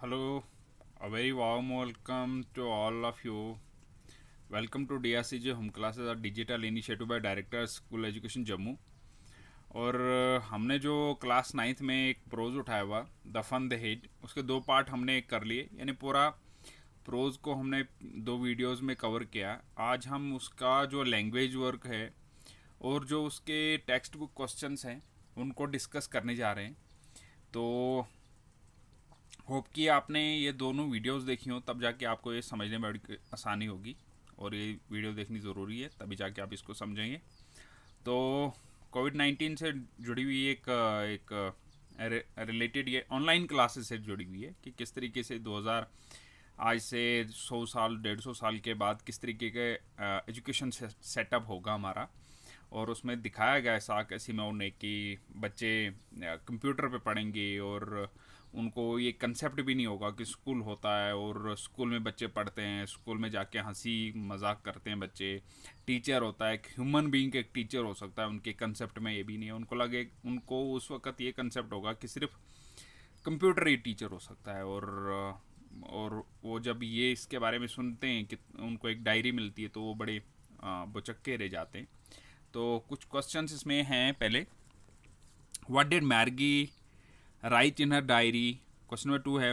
Hello, a very warm welcome to all of you. Welcome to DRCJ Home Classes, a digital initiative by Director School Education Jammu. और uh, हमने जो class ninth में एक pros उठाया हुआ the fun the head उसके दो part हमने कर लिए यानी पूरा प्रोज को हमने दो वीडियोस में कवर किया आज हम उसका जो लैंग्वेज वर्क है और जो उसके टेक्स्ट बुक क्वेश्चंस हैं उनको डिस्कस करने जा रहे हैं तो होप कि आपने ये दोनों वीडियोस देखी हो तब जाके आपको ये समझने में बड़ी आसानी होगी और ये वीडियो देखनी ज़रूरी है तभी जाके आप इसको समझेंगे तो कोविड नाइन्टीन से जुड़ी हुई एक एक रिलेटेड ये ऑनलाइन क्लासेस से जुड़ी हुई है कि किस तरीके से 2000 आज से 100 साल डेढ़ सौ साल के बाद किस तरीके के एजुकेशन सेटअप होगा हमारा और उसमें दिखाया गया साक ऐसी में उन्हें कि बच्चे कंप्यूटर पे पढ़ेंगे और उनको ये कंसेप्ट भी नहीं होगा कि स्कूल होता है और स्कूल में बच्चे पढ़ते हैं स्कूल में जाके हंसी मजाक करते हैं बच्चे टीचर होता है एक ह्यूमन बीइंग एक टीचर हो सकता है उनके कंसेप्ट में ये भी नहीं है उनको लगे उनको उस वक्त ये कंसेप्ट होगा कि सिर्फ कंप्यूटर ही टीचर हो सकता है और और वो जब ये इसके बारे में सुनते हैं कि उनको एक डायरी मिलती है तो वो बड़े बुचक्के रह जाते हैं तो कुछ क्वेश्चन इसमें हैं पहले what did Margie write in her diary question number two है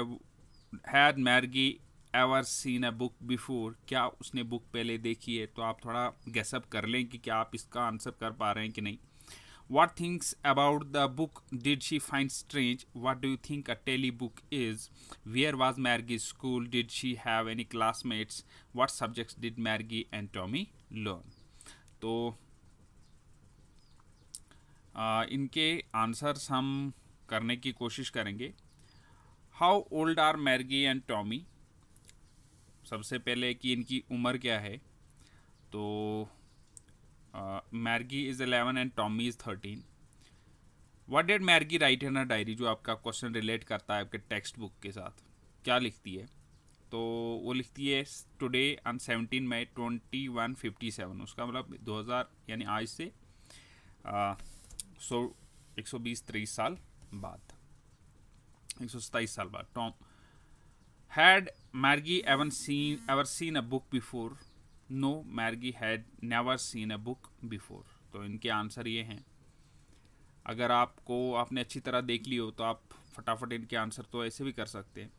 had Margie ever seen a book before क्या उसने बुक पहले देखी है तो आप थोड़ा गैसअप कर लें कि क्या आप इसका आंसर कर पा रहे हैं कि नहीं what things about the book did she find strange what do you think a tally book is where was margie's school did she have any classmates what subjects did margie and tommy learn तो आ, इनके answers हम करने की कोशिश करेंगे how old are Margie and Tommy सबसे पहले कि इनकी उम्र क्या है तो Margie is eleven and Tommy is thirteen what did Margie write in a diary जो आपका क्वेश्चन रिलेट करता है आपके टेक्स्ट बुक के साथ क्या लिखती है तो वो लिखती है today on seventeen May twenty one fifty seven उसका मतलब दो हज़ार यानी आज से सौ एक सौ बीस तेईस साल बाद एक सौ सताईस साल बाद Tom had Margie even seen ever seen a book before no Margie had never seen a book before तो इनके आंसर ये हैं अगर आपको आपने अच्छी तरह देख ली हो तो आप फटाफट इनके आंसर तो ऐसे भी कर सकते हैं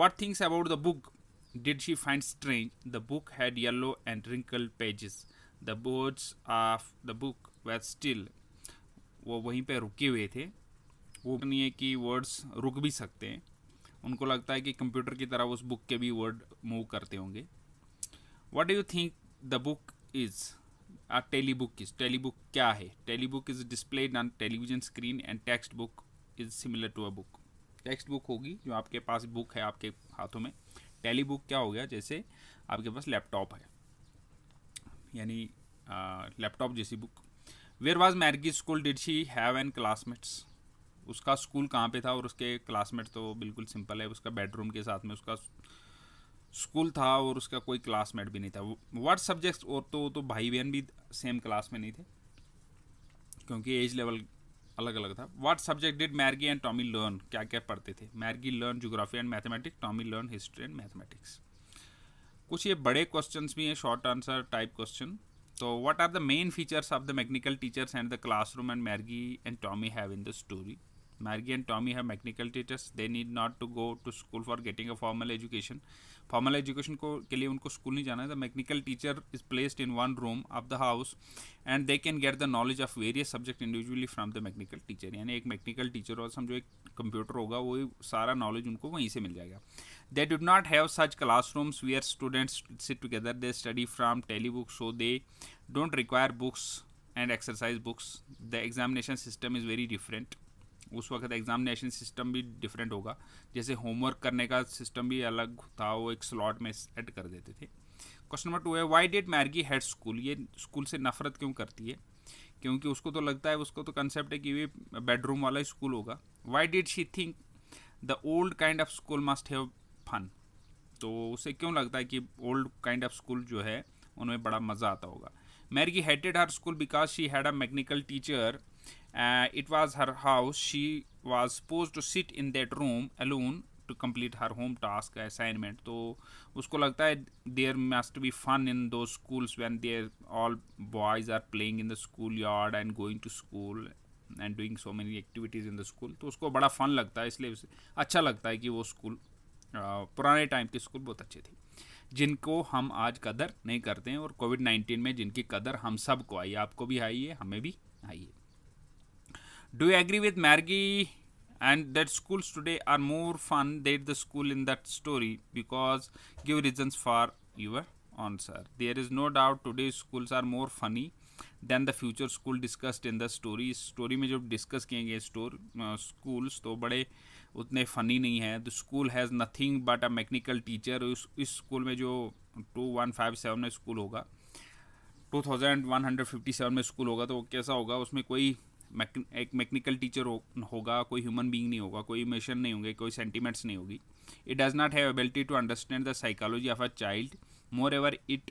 what things about the book did she find strange the book had yellow and wrinkle pages the boards of the book with still वो वहीं पर रुके हुए थे वो नहीं है कि वर्ड्स रुक भी सकते हैं उनको लगता है कि कंप्यूटर की तरह उस बुक के भी वर्ड मूव करते होंगे what do you think the book is a tele book is tele book क्या है tele book is displayed on television screen and text book is similar to a book text book होगी जो आपके पास book है आपके हाथों में tele book क्या हो गया जैसे आपके पास लैपटॉप है यानी लैपटॉप जैसी book where was Margie school did she have an classmates उसका स्कूल कहाँ पे था और उसके क्लासमेट तो बिल्कुल सिंपल है उसका बेडरूम के साथ में उसका स्कूल था और उसका कोई क्लासमेट भी नहीं था व्हाट सब्जेक्ट्स और तो तो भाई बहन भी सेम क्लास में नहीं थे क्योंकि एज लेवल अलग अलग था what subject did Margie and Tommy learn क्या क्या पढ़ते थे Margie learn geography and mathematics Tommy learn history and mathematics कुछ ये बड़े क्वेश्चन भी हैं शॉर्ट आंसर टाइप क्वेश्चन तो what are the main features of the mechanical teachers and the classroom and Margie and Tommy have in the story Margie and Tommy है mechanical teachers they need not to go to school for getting a formal education formal education को के लिए उनको school नहीं जाना है the mechanical teacher is placed in one room of the house and they can get the knowledge of various subject individually from the mechanical teacher यानी एक mechanical teacher और समझो एक कंप्यूटर होगा वही सारा नॉलेज उनको वहीं से मिल जाएगा they did not have such class rooms we are students sit together they study from tele book so they don't require books and exercise books the examination system is very different उस वक्त examination system भी different होगा जैसे homework करने का system भी अलग था वो एक स्लॉट में सेट कर देते थे क्वेश्चन नंबर टू है why did Margie hate school ये स्कूल से नफरत क्यों करती है क्योंकि उसको तो लगता है उसको तो कंसेप्ट है कि ये बेडरूम वाला स्कूल होगा why did she think the old kind of school must have fun तो उसे क्यों लगता है कि ओल्ड काइंड ऑफ स्कूल जो है उनमें बड़ा मज़ा आता होगा Margie hated her school because she had a mechanical teacher Uh, it was her house. She was supposed to sit in that room alone to complete her home task assignment. तो usko lagta hai there must be fun in those schools when they all boys are playing in the school yard and going to school and doing so many activities in the school to usko bada fun lagta hai isliye acha lagta hai ki wo school purane time ke school bahut acche the जिनको हम आज कदर नहीं करते हैं और Covid 19 में जिनकी कदर हम सबको आई आपको भी आई है हमें भी आई है do you agree with Margie and that schools today are more fun than the school in that story because give reasons for your answer there is no doubt today's schools are more funny than the future school discussed in the story story में जो discuss किए गए store schools तो बड़े उतने funny नहीं हैं the school has nothing but a mechanical teacher इस स्कूल में जो टू वन फाइव सेवन में स्कूल होगा में स्कूल होगा तो वो कैसा होगा उसमें कोई एक मैकेनिकल टीचर होगा कोई ह्यूमन बीइंग नहीं होगा कोई इमोशन नहीं होंगे कोई सेंटीमेंट्स नहीं होगी it does not have ability to understand the psychology of a child moreover it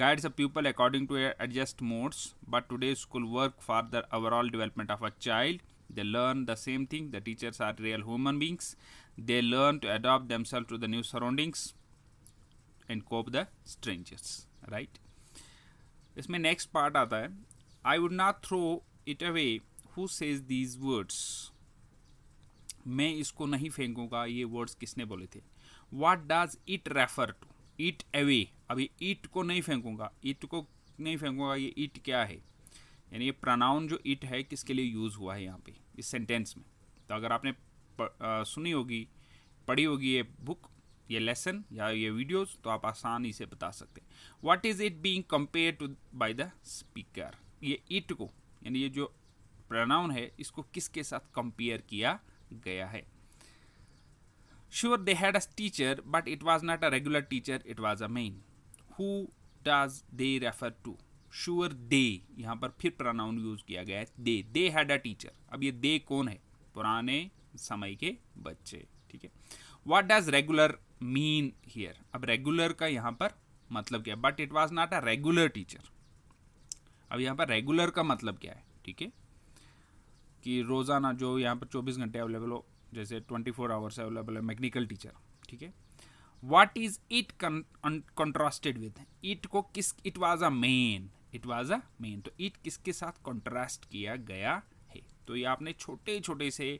guides a people according to adjust modes but today school work for the overall development of a child they learn the same thing the teachers are real human beings they learn to adopt themselves to the new surroundings and cope the strangers right इसमें next part आता है I would not throw it away who says these words मैं इसको नहीं फेंकूंगा ये words किसने बोले थे what does it refer to it away अभी इट को नहीं फेंकूंगा इट को नहीं फेंकूंगा ये इट क्या है यानी ये प्रनाउन जो इट है किसके लिए यूज़ हुआ है यहाँ पे इस सेंटेंस में तो अगर आपने प, आ, सुनी होगी पढ़ी होगी ये बुक ये लेसन या ये वीडियोस तो आप आसानी से बता सकते हैं what is it being compare to by the speaker ये इट को यानी ये जो प्रोनाउन है इसको किसके साथ कंपेयर किया गया है sure they had a teacher but it was not a regular teacher it was a man who does they refer to sure they यहाँ पर फिर प्रोनाउन यूज किया गया है दे दे हैड अ टीचर अब ये दे कौन है पुराने समय के बच्चे ठीक है what does regular mean here अब रेगुलर का यहाँ पर मतलब क्या but it was not a regular teacher अब यहाँ पर रेगुलर का मतलब क्या है ठीक है कि रोज़ाना जो यहाँ पर 24 घंटे अवेलेबल हो जैसे 24 फोर आवर्स अवेलेबल है मैकेनिकल टीचर ठीक है what is it contrasted with it को किस it was a man it was a man तो इट किसके साथ कंट्रास्ट किया गया है तो ये आपने छोटे छोटे से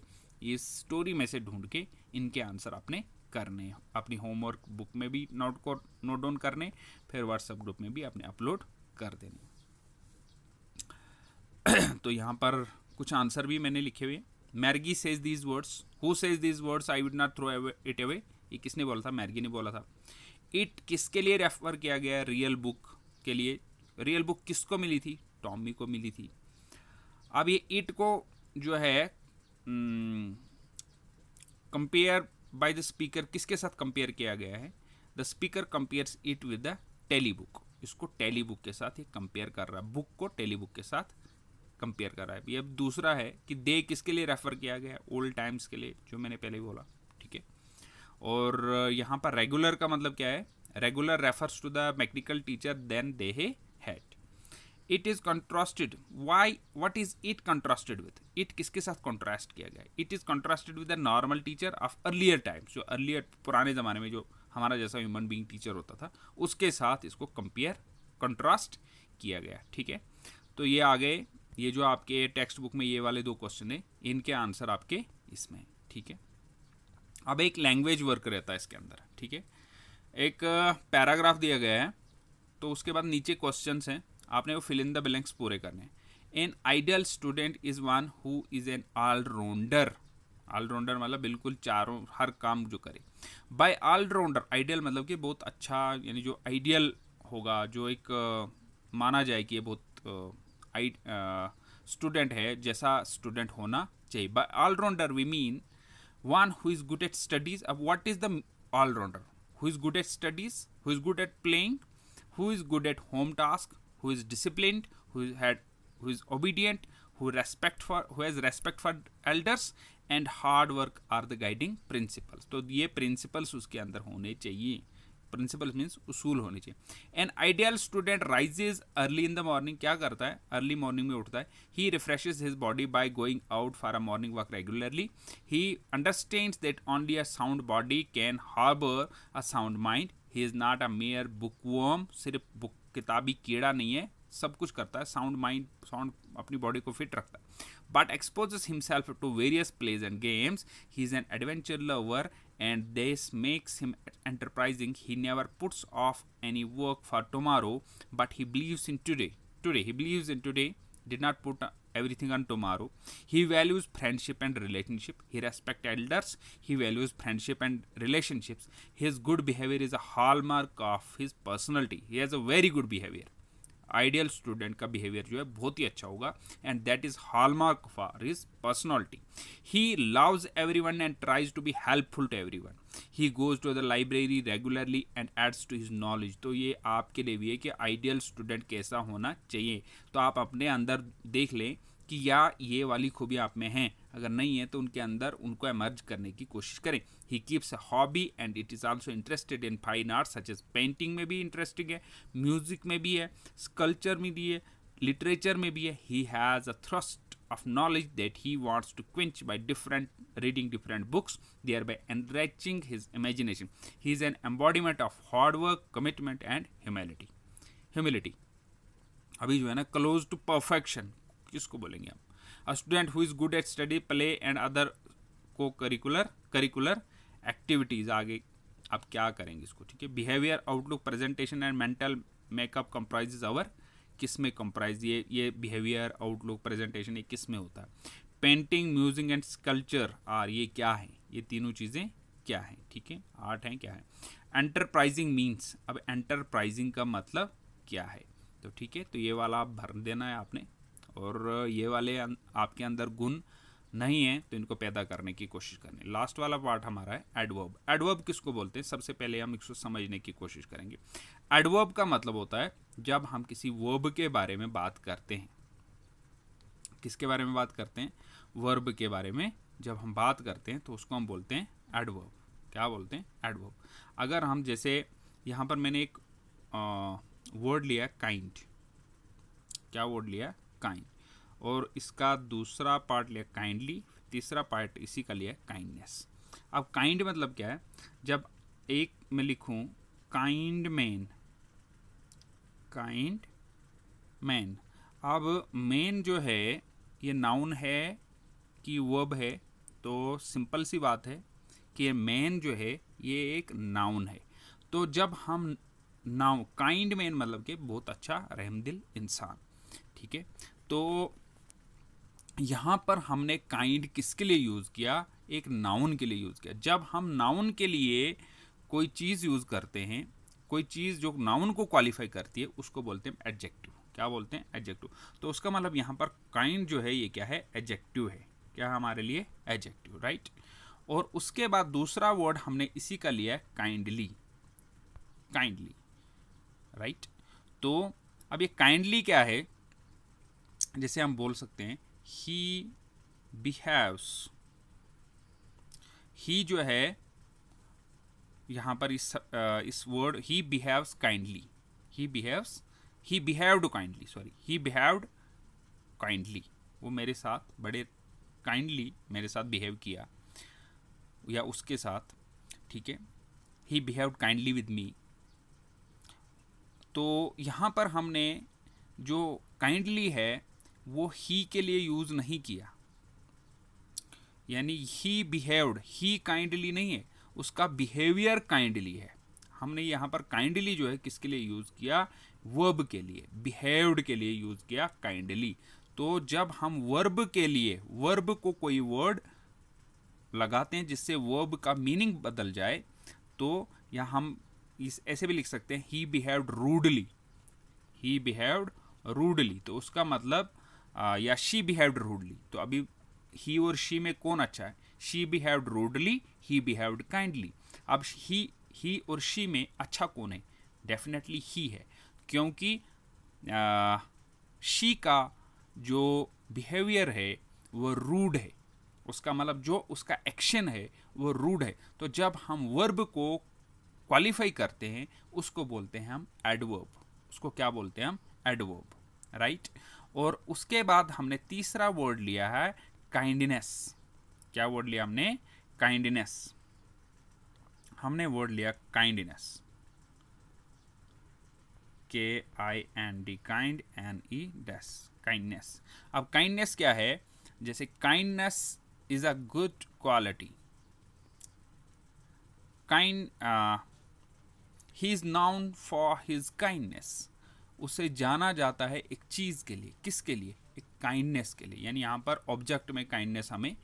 इस स्टोरी में से ढूंढ के इनके आंसर आपने करने अपनी होमवर्क बुक में भी नोट को नोट डाउन करने फिर व्हाट्सएप ग्रुप में भी आपने अपलोड कर देने तो यहाँ पर कुछ आंसर भी मैंने लिखे हुए Margie says these words who says these words I would not throw it away ये किसने बोला था मैरगी ने बोला था इट किसके लिए रेफर किया गया रियल बुक के लिए रियल बुक किसको मिली थी टॉमी को मिली थी अब ये इट को जो है कंपेयर बाय द स्पीकर किसके साथ कंपेयर किया गया है the speaker compares it with the tele book इसको टेली बुक के साथ ये कंपेयर कर रहा है बुक को टेली बुक के साथ कंपेयर कर रहा है अब दूसरा है कि दे किसके लिए रेफ़र किया गया ओल्ड टाइम्स के लिए जो मैंने पहले बोला ठीक है और यहाँ पर रेगुलर का मतलब क्या है regular refers to the medical teacher then they had it is contrasted why what is it contrasted with it किसके साथ कंट्रास्ट किया गया it is contrasted with the normal teacher of earlier times जो earlier पुराने ज़माने में जो हमारा जैसा ह्यूमन बींग टीचर होता था उसके साथ इसको कंपेयर कंट्रास्ट किया गया ठीक है तो ये आ गए ये जो आपके टेक्स्ट बुक में ये वाले दो क्वेश्चन है इनके आंसर आपके इसमें ठीक है अब एक लैंग्वेज वर्क रहता है इसके अंदर ठीक है एक पैराग्राफ दिया गया है तो उसके बाद नीचे क्वेश्चन हैं आपने वो फिल इन द ब्लैंक्स पूरे करने हैं an ideal student is one who is an allrounder allrounder मतलब बिल्कुल चारों हर काम जो करे बाय ऑलराउंडर आइडियल मतलब कि बहुत अच्छा यानी जो आइडियल होगा जो एक माना जाए कि ये बहुत आई स्टूडेंट uh, है जैसा स्टूडेंट होना चाहिए by allrounder we mean one who is good at studies अब what is the allrounder who is good at studies who is good at playing who is good at home task who is discipline who is obedient who respect for who has respect for elders and hard work are the guiding principles तो ये principles उसके अंदर होने चाहिए principle means उसूल होनी चाहिए an ideal student rises early in the morning क्या करता है अर्ली मॉर्निंग में उठता है he refreshes his body by going out for a morning walk regularly he understand that only a sound body can harbour a sound mind he is not a mere book bookworm सिर्फ book किताबी कीड़ा नहीं है सब कुछ करता है sound mind sound अपनी बॉडी को फिट रखता है but exposes himself to various plays and games he is an adventure lover and this makes him enterprising he never puts off any work for tomorrow but he believes in today today he believes in today did not put uh, everything on tomorrow he values friendship and relationship he respects elders he values friendship and relationships his good behavior is a hallmark of his personality he has a very good behavior ideal student का behaviour जो है बहुत ही अच्छा होगा and that is hallmark for his personality he loves every one and tries to be helpful to every one he goes to the library regularly and adds to his knowledge तो ये आपके लिए भी है कि आइडियल स्टूडेंट कैसा होना चाहिए तो आप अपने अंदर देख लें कि या ये वाली खूबियाँ आप में हैं अगर नहीं है तो उनके अंदर उनको एमर्ज करने की कोशिश करें he keeps a hobby and it is also interested in fine art such as painting में भी इंटरेस्टिंग है म्यूजिक में भी है स्कल्चर में भी है लिटरेचर में भी है he has a thrust of knowledge that he wants to quench by different reading different books they are by enriching his imagination he is an embodiment of hardwork commitment and humility humility अभी जो है ना close to perfection किसको बोलेंगे आप a student who is good at study play and other co curricular curricular activities आगे आप क्या करेंगे इसको ठीक है behaviour outlook presentation and mental makeup comprise our किस में कंप्राइज ये ये बिहेवियर आउटलुक प्रेजेंटेशन ये किस में होता है painting music and sculpture are ये क्या है ये तीनों चीज़ें क्या हैं ठीक है आर्ट हैं क्या है एंटरप्राइजिंग मीन्स अब एंटरप्राइजिंग का मतलब क्या है तो ठीक है तो ये वाला आप भर देना है आपने और ये वाले अं-, आपके अंदर गुण नहीं है तो इनको पैदा करने की कोशिश करनी लास्ट वाला पार्ट हमारा है एडवर्ब एडवर्ब किसको बोलते हैं सबसे पहले हम इसको समझने की कोशिश करेंगे एडवर्ब का मतलब होता है जब हम किसी वर्ब के बारे में बात करते हैं किसके बारे में बात करते हैं वर्ब के बारे में जब हम बात करते हैं तो उसको हम बोलते हैं एडवर्ब क्या बोलते हैं एडवर्ब अगर हम जैसे यहाँ पर मैंने एक वर्ड लिया काइंड क्या वर्ड लिया काइंड और इसका दूसरा पार्ट लिया काइंडली तीसरा पार्ट इसी का लिया काइंडनेस अब काइंड मतलब क्या है जब एक मैं लिखूं काइंड मैन काइंड मैन अब मैन जो है ये नाउन है कि वर्ब है तो सिंपल सी बात है कि मैन जो है ये एक नाउन है तो जब हम नाउ काइंड मैन मतलब कि बहुत अच्छा रहमदिल इंसान ठीक है तो यहाँ पर हमने काइंड किसके लिए यूज़ किया एक नाउन के लिए यूज़ किया जब हम नाउन के लिए कोई चीज़ यूज़ करते हैं कोई चीज़ जो नाउन को क्वालिफाई करती है उसको बोलते हैं एडजेक्टिव क्या बोलते हैं एडजेक्टिव तो उसका मतलब यहाँ पर काइंड जो है ये क्या है एडजेक्टिव है क्या हमारे लिए एडजेक्टिव राइट और उसके बाद दूसरा वर्ड हमने इसी का लिया है काइंडली काइंडली राइट तो अब ये काइंडली क्या है जैसे हम बोल सकते हैं ही बिहेव्स ही जो है यहाँ पर इस इस word he behaves kindly he behaves he behaved kindly sorry he behaved kindly वो मेरे साथ बड़े काइंडली मेरे साथ बिहेव किया या उसके साथ ठीक है he behave kindly with me तो यहाँ पर हमने जो काइंडली है वो ही के लिए यूज़ नहीं किया यानी ही बिहेव्ड ही काइंडली नहीं है उसका बिहेवियर काइंडली है हमने यहाँ पर काइंडली जो है किसके लिए यूज़ किया वर्ब के लिए बिहेव्ड के लिए यूज़ किया काइंडली तो जब हम वर्ब के लिए वर्ब को कोई वर्ड लगाते हैं जिससे वर्ब का मीनिंग बदल जाए तो या हम इस ऐसे भी लिख सकते हैं he behaved rudely he behaved rudely तो उसका मतलब या शी बिहेव्ड रूडली तो अभी ही और शी में कौन अच्छा है she behaved rudely he behaved kindly अब ही ही और शी में अच्छा कौन है डेफिनेटली ही है क्योंकि आ, शी का जो बिहेवियर है वह रूड है उसका मतलब जो उसका एक्शन है वो रूड है तो जब हम वर्ब को क्वालिफाई करते हैं उसको बोलते हैं हम एडवर्ब उसको क्या बोलते हैं हम एडवर्ब राइट right? और उसके बाद हमने तीसरा वर्ड लिया है काइंडनेस क्या वर्ड लिया हमने काइंडनेस हमने वर्ड लिया काइंडनेस के I N D kind N E डेस काइंडनेस अब काइंडनेस क्या है जैसे kindness is a good quality kind he is known for his kindness उसे जाना जाता है एक चीज़ के लिए किसके लिए एक काइंडनेस के लिए यानी यहाँ पर ऑब्जेक्ट में काइंडनेस हमें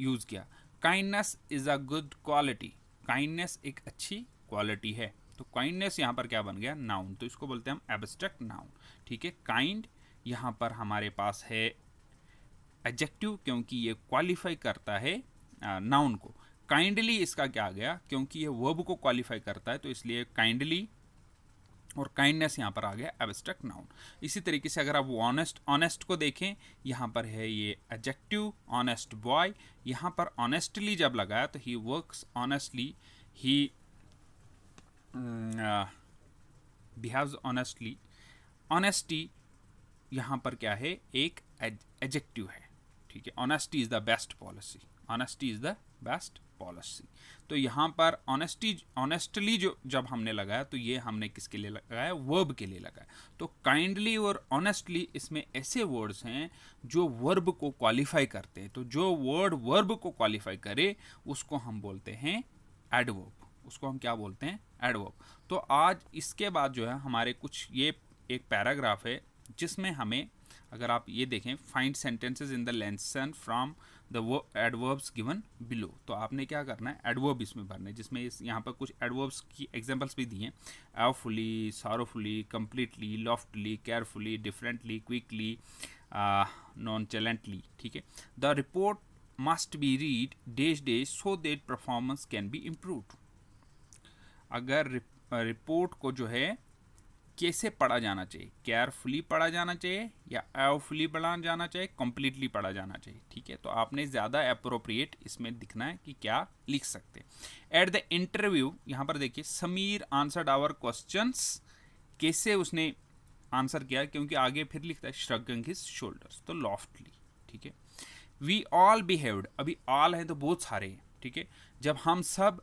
यूज़ किया kindness is a good quality kindness एक अच्छी क्वालिटी है तो काइंडनेस यहाँ पर क्या बन गया नाउन तो इसको बोलते हैं हम एब्स्ट्रैक्ट नाउन ठीक है काइंड यहाँ पर हमारे पास है एडजेक्टिव क्योंकि ये क्वालिफाई करता है नाउन को काइंडली इसका क्या आ गया क्योंकि ये वर्ब को क्वालिफाई करता है तो इसलिए काइंडली और काइंडनेस यहाँ पर आ गया एब्स्ट्रैक्ट नाउन इसी तरीके से अगर आप ऑनेस्ट ऑनेस्ट को देखें यहाँ पर है ये एजेक्टिव ऑनेस्ट बॉय यहाँ पर ऑनेस्टली जब लगाया तो he works honestly he behaves honestly honesty यहाँ पर क्या है एक एजेक्टिव है ठीक है honesty is the best policy honesty is the best policy तो यहाँ पर ऑनेस्टी ऑनेस्टली जो जब हमने लगाया तो ये हमने किसके लिए लगाया वर्ब के लिए लगाया तो काइंडली और ऑनेस्टली इसमें ऐसे वर्ड्स हैं जो वर्ब को क्वालिफाई करते हैं तो जो वर्ड वर्ब को क्वालिफाई करे उसको हम बोलते हैं एडवर्ब उसको हम क्या बोलते हैं एडवर्ब तो आज इसके बाद जो है हमारे कुछ ये एक पैराग्राफ है जिसमें हमें अगर आप ये देखें find sentences in the lesson from the adverbs given below तो आपने क्या करना है एडवर्ब इसमें भरना है जिसमें इस यहाँ पर कुछ एडवर्ब्स की एग्जाम्पल्स भी दी हैं awfully sorrowfully completely loftily carefully differently quickly nonchalantly ठीक है the report must be read dash dash so that performance can be improve अगर रिपोर्ट को जो है कैसे पढ़ा जाना चाहिए केयरफुली पढ़ा जाना चाहिए या एवफुली पढ़ा जाना चाहिए कम्प्लीटली पढ़ा जाना चाहिए ठीक है तो आपने ज़्यादा अप्रोप्रिएट इसमें दिखना है कि क्या लिख सकते एट द इंटरव्यू यहाँ पर देखिए समीर आंसर्ड आवर क्वेश्चंस कैसे उसने आंसर किया क्योंकि आगे फिर लिखता है श्रगंग हिज शोल्डर्स तो लॉफ्टली ठीक है वी ऑल बिहेव्ड अभी ऑल हैं तो बहुत सारे हैं ठीक है जब हम सब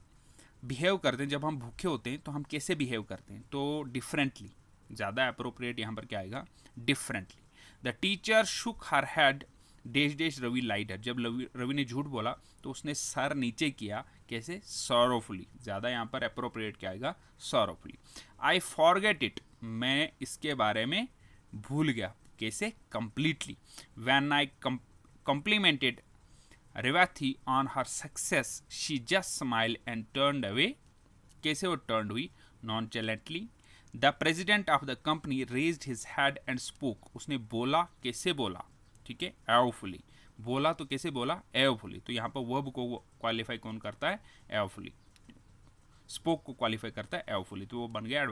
बिहेव करते हैं जब हम भूखे होते हैं तो हम कैसे बिहेव करते हैं तो डिफरेंटली ज़्यादा अप्रोप्रिएट यहाँ पर क्या आएगा differently the teacher shook her head dash dash Ravi light जब रवि ने झूठ बोला तो उसने सर नीचे किया कैसे सॉरोफुली ज़्यादा यहाँ पर अप्रोप्रिएट क्या आएगा सॉरोफुली आई फॉरगेट इट मैं इसके बारे में भूल गया कैसे completely when I complimented Revathi on her success she just smile and turn away कैसे वो टर्न हुई nonchalantly the president of the company raise his head and spoke उसने बोला कैसे बोला ठीक है एवफुली बोला तो कैसे बोला एवफुली तो यहाँ पर वर्ब को क्वालिफाई कौन करता है एवफुली स्पोक को क्वालिफाई करता है एवफुली तो वो बन गया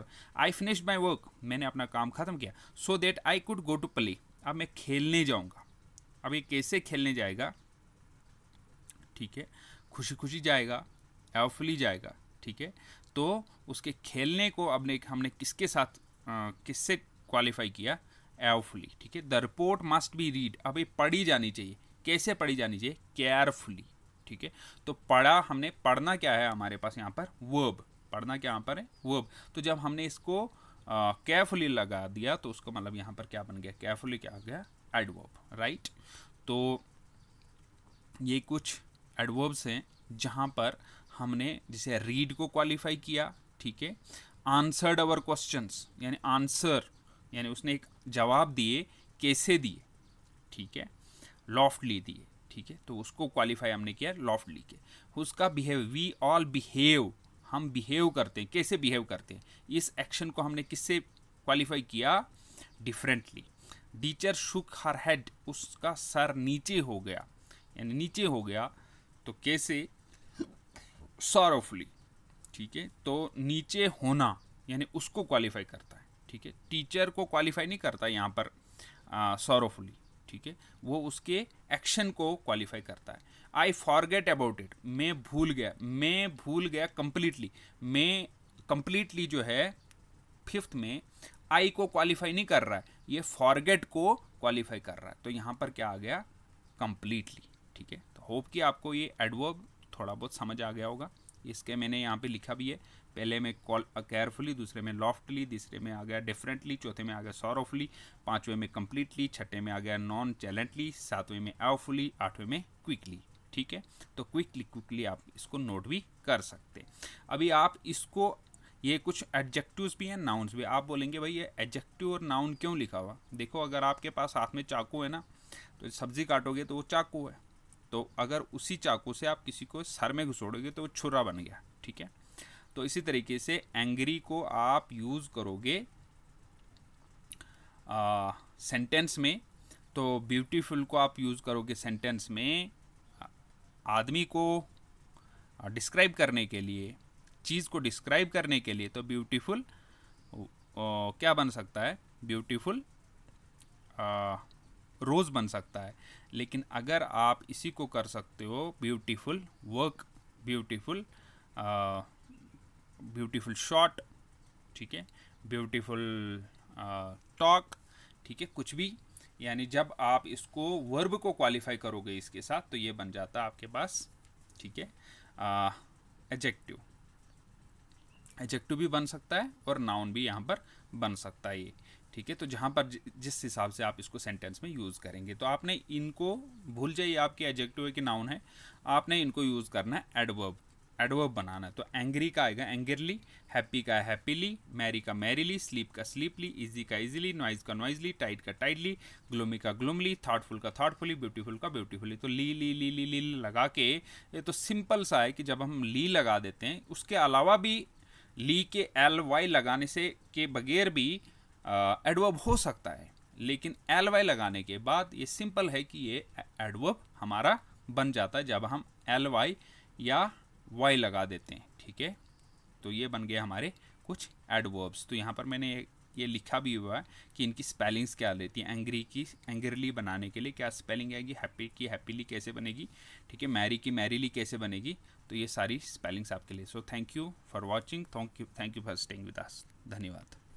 आई फिनिश्ड माई वर्क मैंने अपना काम खत्म किया so that I could go to play अब मैं खेलने जाऊँगा अब ये कैसे खेलने जाएगा ठीक है खुशी खुशी जाएगा एवफुली जाएगा ठीक है तो उसके खेलने को अपने हमने किसके साथ किससे क्वालिफाई किया एवफुली ठीक है the report must be read अब ये पढ़ी जानी चाहिए कैसे पढ़ी जानी चाहिए केयरफुली ठीक है तो पढ़ा हमने पढ़ना क्या है हमारे पास यहाँ पर वर्ब पढ़ना क्या यहाँ पर है वर्ब तो जब हमने इसको केयरफुली लगा दिया तो उसको मतलब यहाँ पर क्या बन गया केयरफुली क्या हो गया एडवर्ब राइट right? तो ये कुछ एडवर्ब्स हैं जहाँ पर हमने जिसे रीड को क्वालिफाई किया ठीक है आंसर्ड अवर क्वेश्चंस यानी आंसर यानी उसने एक जवाब दिए कैसे दिए ठीक है लॉफ्टली दिए ठीक है तो उसको क्वालिफाई हमने किया लॉफ्टली के उसका बिहेव वी ऑल बिहेव हम बिहेव करते हैं कैसे बिहेव करते हैं इस एक्शन को हमने किससे क्वालिफाई किया differently teacher shook her head उसका सर नीचे हो गया यानी नीचे हो गया तो कैसे सॉरोफुली ठीक है तो नीचे होना यानी उसको क्वालिफाई करता है ठीक है टीचर को क्वालिफाई नहीं करता यहाँ पर सॉरोफुली ठीक है वो उसके एक्शन को क्वालिफाई करता है आई फॉरगेट अबाउट इट मैं भूल गया मैं भूल गया कम्प्लीटली मैं कम्प्लीटली जो है फिफ्थ में आई को क्वालिफाई नहीं कर रहा है ये फॉरगेट को क्वालिफाई कर रहा है तो यहाँ पर क्या आ गया कम्प्लीटली ठीक है तो होप कि आपको ये एडवर्ब थोड़ा बहुत समझ आ गया होगा इसके मैंने यहाँ पे लिखा भी है पहले में कॉल केयरफुली दूसरे में लॉफ्टली तीसरे में आ गया डिफरेंटली चौथे में आ गया सॉरोफुली पाँचवें में कम्प्लीटली छठे में आ गया नॉन चैलेंटली सातवें में अवफुली आठवें में क्विकली ठीक है तो क्विकली क्विकली आप इसको नोट भी कर सकते हैं अभी आप इसको ये कुछ एडजेक्टिव्स भी हैं नाउन्स भी आप बोलेंगे भाई ये एडजेक्टिव और नाउन क्यों लिखा हुआ देखो अगर आपके पास हाथ में चाकू है ना तो सब्जी काटोगे तो वो चाकू है तो अगर उसी चाकू से आप किसी को सर में घुसोड़ोगे तो वो छुरा बन गया ठीक है तो इसी तरीके से एंग्री को आप यूज़ करोगे सेंटेंस में तो ब्यूटीफुल को आप यूज़ करोगे सेंटेंस में आदमी को डिस्क्राइब करने के लिए चीज़ को डिस्क्राइब करने के लिए तो ब्यूटीफुल क्या बन सकता है ब्यूटीफुल रोज़ बन सकता है लेकिन अगर आप इसी को कर सकते हो beautiful work beautiful beautiful shot ठीक है ब्यूटीफुल टॉक ठीक है कुछ भी यानी जब आप इसको वर्ब को क्वालिफाई करोगे इसके साथ तो ये बन जाता है आपके पास ठीक है एजेक्टिव एजेक्टिव भी बन सकता है और नाउन भी यहाँ पर बन सकता है ये ठीक है तो जहाँ पर जिस हिसाब से आप इसको सेंटेंस में यूज़ करेंगे तो आपने इनको भूल जाइए आपके एजेक्टिव है कि नाउन है आपने इनको यूज़ करना है एडवर्ब एडवर्ब बनाना है तो एंग्री का आएगा एंगरली हैप्पी का हैप्पीली मैरी का मैरीली स्लीप का स्लीपली इजी का इजीली नॉइज का नॉइजली टाइट का टाइटली ग्लूमी का ग्लूमली थाटफुल का थाटफुली ब्यूटीफुल का ब्यूटीफुली तो ली ली ली ली ली लगा के ये तो सिंपल सा है कि जब हम ली लगा देते हैं उसके अलावा भी ली के एल वाई लगाने से के बगैर भी एडवर्ब हो सकता है लेकिन एल वाई लगाने के बाद ये सिंपल है कि ये एडवर्ब हमारा बन जाता है जब हम एल वाई या वाई लगा देते हैं ठीक है तो ये बन गए हमारे कुछ एडवर्ब्स तो यहाँ पर मैंने ये लिखा भी हुआ है कि इनकी स्पेलिंग्स क्या देती हैं एंग्री की एंग्रली बनाने के लिए क्या स्पेलिंग आएगी हैप्पी की हैप्पीली कैसे बनेगी ठीक है मैरी की मैरीली कैसे बनेगी तो ये सारी स्पेलिंग्स आपके लिए so thank you for watching thank you thank you for staying with us धन्यवाद